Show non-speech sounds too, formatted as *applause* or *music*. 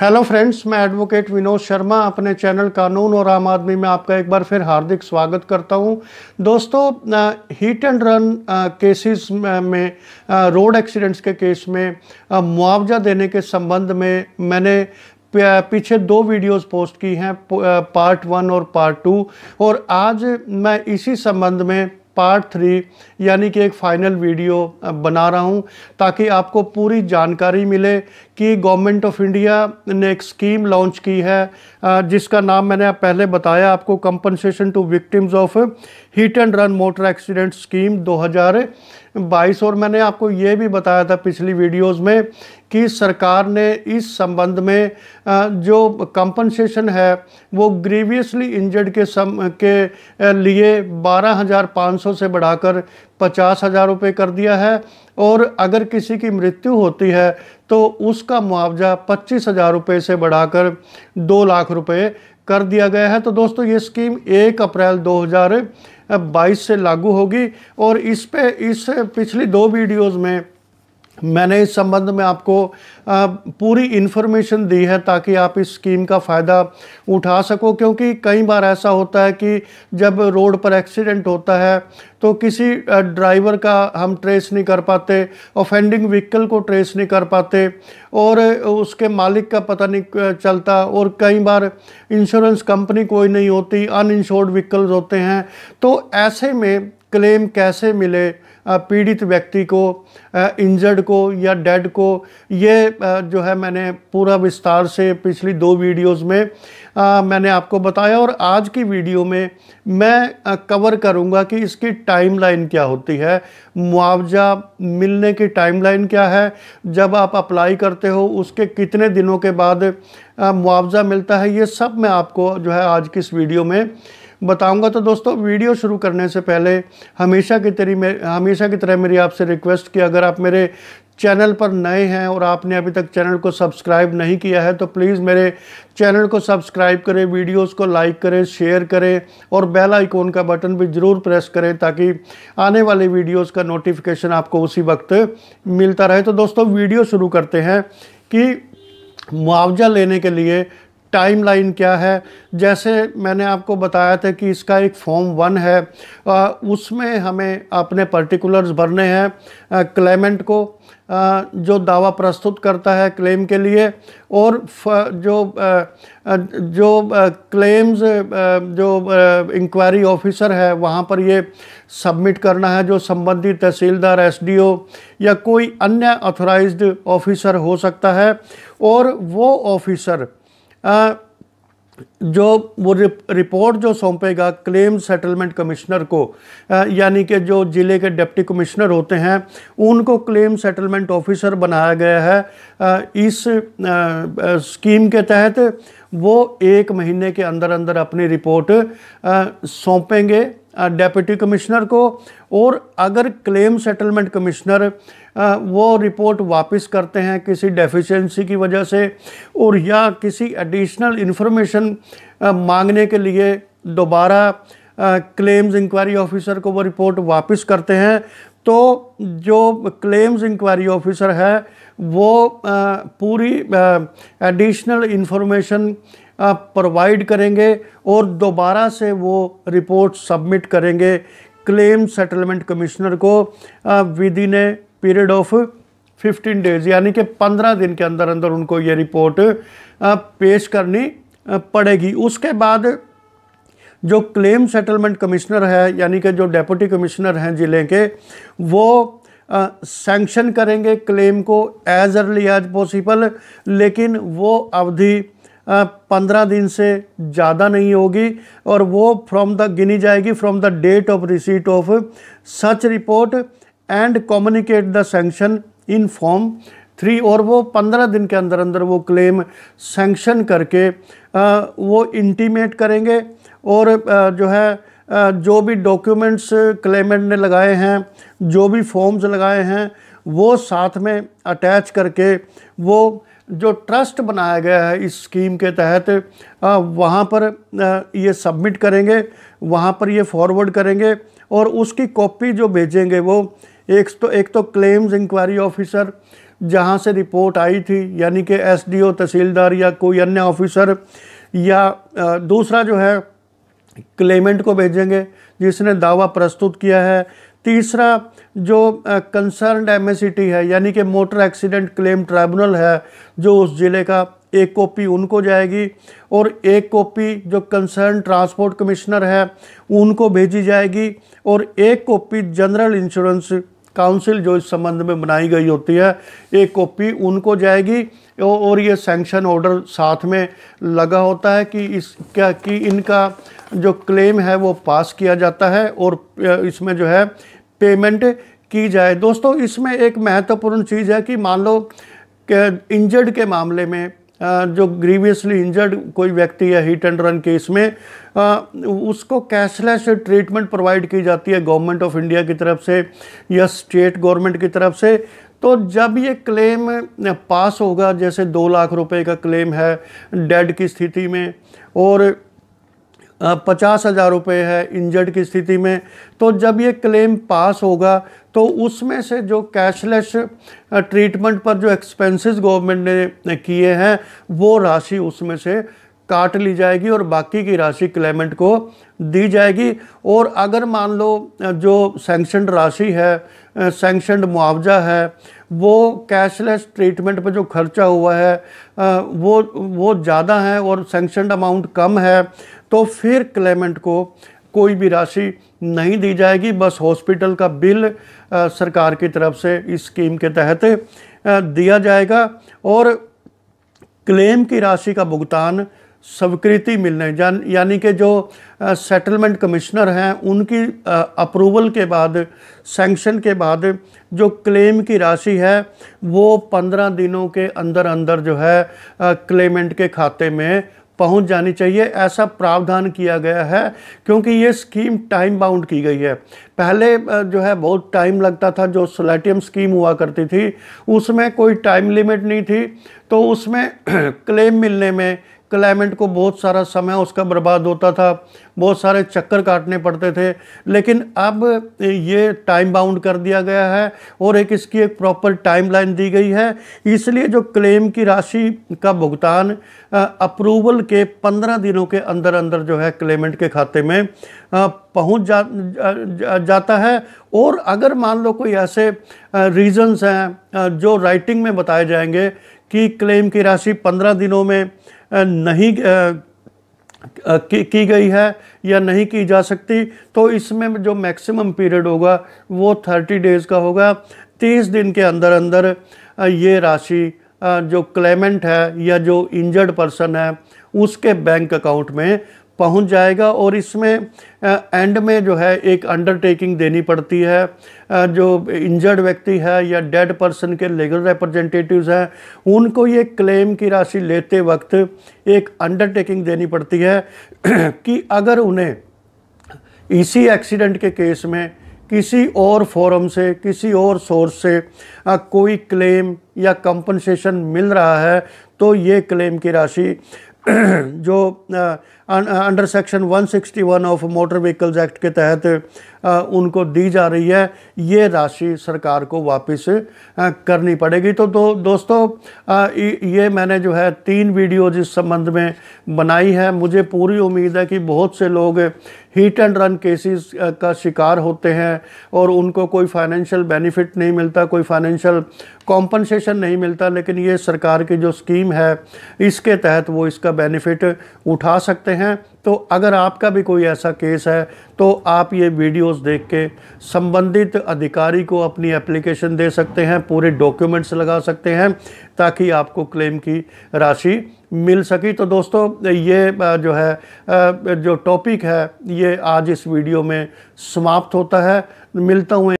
hello friends मैं advocate Vinod Sharma अपने channel कानून और आम आदमी में आपका एक बार फिर हार्दिक स्वागत करता हूं दोस्तों हीट एंड रन केसेस में रोड एक्सीडेंट्स के केस में मुआवजा देने के संबंध में मैंने पीछे दो वीडियोस पोस्ट की हैं पार्ट वन और पार्ट टू और आज मैं इसी संबंध में पार्ट थ्री यानी कि एक फ़ाइनल वीडियो बना रहा हूँ ताकि आपको पूरी जानकारी मिले कि गवर्नमेंट ऑफ इंडिया ने एक स्कीम लॉन्च की है जिसका नाम मैंने पहले बताया आपको compensation to victims of hit and run motor accident scheme 2022 और मैंने आपको ये भी बताया था पिछली वीडियोस में कि सरकार ने इस संबंध में जो कंपनसेशन है वो ग्रीवियसली इंजर्ड के सम के लिए बारह हज़ार पाँच सौ से बढ़ाकर पचास हज़ार रुपये कर दिया है और अगर किसी की मृत्यु होती है तो उसका मुआवजा पच्चीस हज़ार रुपये से बढ़ाकर दो लाख रुपये कर दिया गया है तो दोस्तों ये स्कीम एक अप्रैल 2022 से लागू होगी और इस पे इस पिछली दो वीडियोस में मैंने इस संबंध में आपको पूरी इन्फॉर्मेशन दी है ताकि आप इस स्कीम का फ़ायदा उठा सको क्योंकि कई बार ऐसा होता है कि जब रोड पर एक्सीडेंट होता है तो किसी ड्राइवर का हम ट्रेस नहीं कर पाते ऑफेंडिंग व्हीकल को ट्रेस नहीं कर पाते और उसके मालिक का पता नहीं चलता और कई बार इंश्योरेंस कंपनी कोई नहीं होती अनइंश्योर्ड व्हीकल्स होते हैं तो ऐसे में क्लेम कैसे मिले पीड़ित व्यक्ति को इंजर्ड को या डेड को ये जो है मैंने पूरा विस्तार से पिछली दो वीडियोस में मैंने आपको बताया और आज की वीडियो में मैं कवर करूंगा कि इसकी टाइमलाइन क्या होती है मुआवजा मिलने की टाइमलाइन क्या है जब आप अप्लाई करते हो उसके कितने दिनों के बाद मुआवजा मिलता है ये सब मैं आपको जो है आज की इस वीडियो में बताऊंगा तो दोस्तों वीडियो शुरू करने से पहले हमेशा की तेरी हमेशा की तरह मेरी आपसे रिक्वेस्ट कि अगर आप मेरे चैनल पर नए हैं और आपने अभी तक चैनल को सब्सक्राइब नहीं किया है तो प्लीज़ मेरे चैनल को सब्सक्राइब करें वीडियोस को लाइक करें शेयर करें और बेल आइकॉन का बटन भी ज़रूर प्रेस करें ताकि आने वाले वीडियोस का नोटिफिकेशन आपको उसी वक्त मिलता रहे तो दोस्तों वीडियो शुरू करते हैं कि मुआवजा लेने के लिए टाइमलाइन क्या है जैसे मैंने आपको बताया था कि इसका एक फॉर्म वन है उसमें हमें अपने पर्टिकुलर्स भरने हैं क्लेमेंट को जो दावा प्रस्तुत करता है क्लेम के लिए और जो जो क्लेम्स जो इंक्वायरी ऑफिसर है वहाँ पर ये सबमिट करना है जो संबंधित तहसीलदार एसडीओ या कोई अन्य ऑथराइज़्ड ऑफिसर हो सकता है और वो ऑफिसर जो वो रिपोर्ट जो सौंपेगा क्लेम सेटलमेंट कमिश्नर को यानी कि जो ज़िले के डिप्टी कमिश्नर होते हैं उनको क्लेम सेटलमेंट ऑफिसर बनाया गया है इस स्कीम के तहत वो एक महीने के अंदर अंदर अपनी रिपोर्ट सौंपेंगे डेप्यूटी कमिश्नर को और अगर क्लेम सेटलमेंट कमिश्नर वो रिपोर्ट वापस करते हैं किसी डेफिशिएंसी की वजह से और या किसी एडिशनल इन्फॉर्मेशन मांगने के लिए दोबारा क्लेम्स इंक्वायरी ऑफिसर को वो रिपोर्ट वापस करते हैं तो जो क्लेम्स इंक्वायरी ऑफिसर है वो पूरी एडिशनल इन्फॉर्मेशन प्रोवाइड करेंगे और दोबारा से वो रिपोर्ट सबमिट करेंगे क्लेम सेटलमेंट कमिश्नर को within a period of 15 days यानी कि 15 दिन के अंदर अंदर उनको ये रिपोर्ट पेश करनी पड़ेगी उसके बाद जो क्लेम सेटलमेंट कमिश्नर है यानी कि जो डेप्यूटी कमिश्नर हैं ज़िले के वो सैंक्शन करेंगे क्लेम को एज अर्ली एज पॉसिबल लेकिन वो अवधि पंद्रह दिन से ज़्यादा नहीं होगी और वो फ्रॉम द गिनी जाएगी from the date of receipt of such report and communicate the sanction in form three और वो पंद्रह दिन के अंदर अंदर वो क्लेम सेंक्शन करके आ, वो इंटीमेट करेंगे और आ, जो है आ, जो भी डॉक्यूमेंट्स क्लेमेंट ने लगाए हैं जो भी फॉर्म्स लगाए हैं वो साथ में अटैच करके वो जो ट्रस्ट बनाया गया है इस स्कीम के तहत वहाँ पर ये सबमिट करेंगे वहाँ पर ये फॉरवर्ड करेंगे और उसकी कॉपी जो भेजेंगे वो एक तो एक तो क्लेम्स इंक्वायरी ऑफिसर जहाँ से रिपोर्ट आई थी यानी कि एसडीओ तहसीलदार या कोई अन्य ऑफिसर या दूसरा जो है क्लेमेंट को भेजेंगे जिसने दावा प्रस्तुत किया है तीसरा जो कंसर्न एम है यानी कि मोटर एक्सीडेंट क्लेम ट्राइब्यूनल है जो उस ज़िले का एक कॉपी उनको जाएगी और एक कॉपी जो कंसर्न ट्रांसपोर्ट कमिश्नर है उनको भेजी जाएगी और एक कॉपी जनरल इंश्योरेंस काउंसिल जो इस संबंध में बनाई गई होती है एक कॉपी उनको जाएगी और ये सेंक्शन ऑर्डर साथ में लगा होता है कि इस क्या कि इनका जो क्लेम है वो पास किया जाता है और इसमें जो है पेमेंट की जाए दोस्तों इसमें एक महत्वपूर्ण चीज़ है कि मान लो के इंजर्ड के मामले में जो ग्रीवियसली इंजर्ड कोई व्यक्ति है हीट एंड रन केस में उसको कैशलेस ट्रीटमेंट प्रोवाइड की जाती है गवर्नमेंट ऑफ इंडिया की तरफ से या स्टेट गवर्नमेंट की तरफ से तो जब ये क्लेम पास होगा जैसे दो लाख रुपए का क्लेम है डेड की स्थिति में और पचास हज़ार रुपये है इंजर्ड की स्थिति में तो जब ये क्लेम पास होगा तो उसमें से जो कैशलेस ट्रीटमेंट पर जो एक्सपेंसेस गवर्नमेंट ने किए हैं वो राशि उसमें से काट ली जाएगी और बाकी की राशि क्लेमेंट को दी जाएगी और अगर मान लो जो सेंक्शनड राशि है सेंक्शनड मुआवजा है वो कैशलेस ट्रीटमेंट पर जो खर्चा हुआ है वो वो ज़्यादा है और सेंक्शनड अमाउंट कम है तो फिर क्लेमेंट को कोई भी राशि नहीं दी जाएगी बस हॉस्पिटल का बिल सरकार की तरफ से इस स्कीम के तहत दिया जाएगा और क्लेम की राशि का भुगतान स्वीकृति मिलने यानी कि जो सेटलमेंट कमिश्नर हैं उनकी अप्रूवल के बाद सैंक्शन के बाद जो क्लेम की राशि है वो पंद्रह दिनों के अंदर अंदर जो है क्लेमेंट के खाते में पहुंच जानी चाहिए ऐसा प्रावधान किया गया है क्योंकि ये स्कीम टाइम बाउंड की गई है पहले जो है बहुत टाइम लगता था जो सोलेटियम स्कीम हुआ करती थी उसमें कोई टाइम लिमिट नहीं थी तो उसमें क्लेम *clears throat* मिलने में क्लाइमेट को बहुत सारा समय उसका बर्बाद होता था बहुत सारे चक्कर काटने पड़ते थे लेकिन अब ये टाइम बाउंड कर दिया गया है और एक इसकी एक प्रॉपर टाइम लाइन दी गई है इसलिए जो क्लेम की राशि का भुगतान अप्रूवल के पंद्रह दिनों के अंदर अंदर जो है क्लेमेंट के खाते में पहुंच जा, जा जाता है और अगर मान लो कोई ऐसे रीजंस हैं जो राइटिंग में बताए जाएंगे कि क्लेम की राशि पंद्रह दिनों में नहीं की, की गई है या नहीं की जा सकती तो इसमें जो मैक्सिमम पीरियड होगा वो थर्टी डेज़ का होगा तीस दिन के अंदर अंदर ये राशि जो क्लेमेंट है या जो इंजर्ड पर्सन है उसके बैंक अकाउंट में पहुंच जाएगा और इसमें एंड में जो है एक अंडरटेकिंग देनी पड़ती है जो इंजर्ड व्यक्ति है या डेड पर्सन के लीगल रिप्रेजेंटेटिव्स हैं उनको ये क्लेम की राशि लेते वक्त एक अंडरटेकिंग देनी पड़ती है *clears throat* कि अगर उन्हें इसी एक्सीडेंट के केस में किसी और फोरम से किसी और सोर्स से आ, कोई क्लेम या कंपनसेशन मिल रहा है तो ये क्लेम की राशि *clears throat* जो under section 161 of motor vehicles act के तहत उनको दी जा रही है ये राशि सरकार को वापस करनी पड़ेगी तो दो दोस्तों ये मैंने जो है तीन वीडियोज इस संबंध में बनाई है मुझे पूरी उम्मीद है कि बहुत से लोग हीट एंड रन केसेस का शिकार होते हैं और उनको कोई फाइनेंशियल बेनिफिट नहीं मिलता कोई फाइनेंशियल कॉम्पनसेशन नहीं मिलता लेकिन ये सरकार की जो स्कीम है इसके तहत वो इसका बेनिफिट उठा सकते हैं तो अगर आपका भी कोई ऐसा केस है तो आप ये वीडियोस देख के संबंधित अधिकारी को अपनी एप्लीकेशन दे सकते हैं पूरे डॉक्यूमेंट्स लगा सकते हैं ताकि आपको क्लेम की राशि मिल सकी तो दोस्तों ये जो है जो टॉपिक है ये आज इस वीडियो में समाप्त होता है मिलता हूँ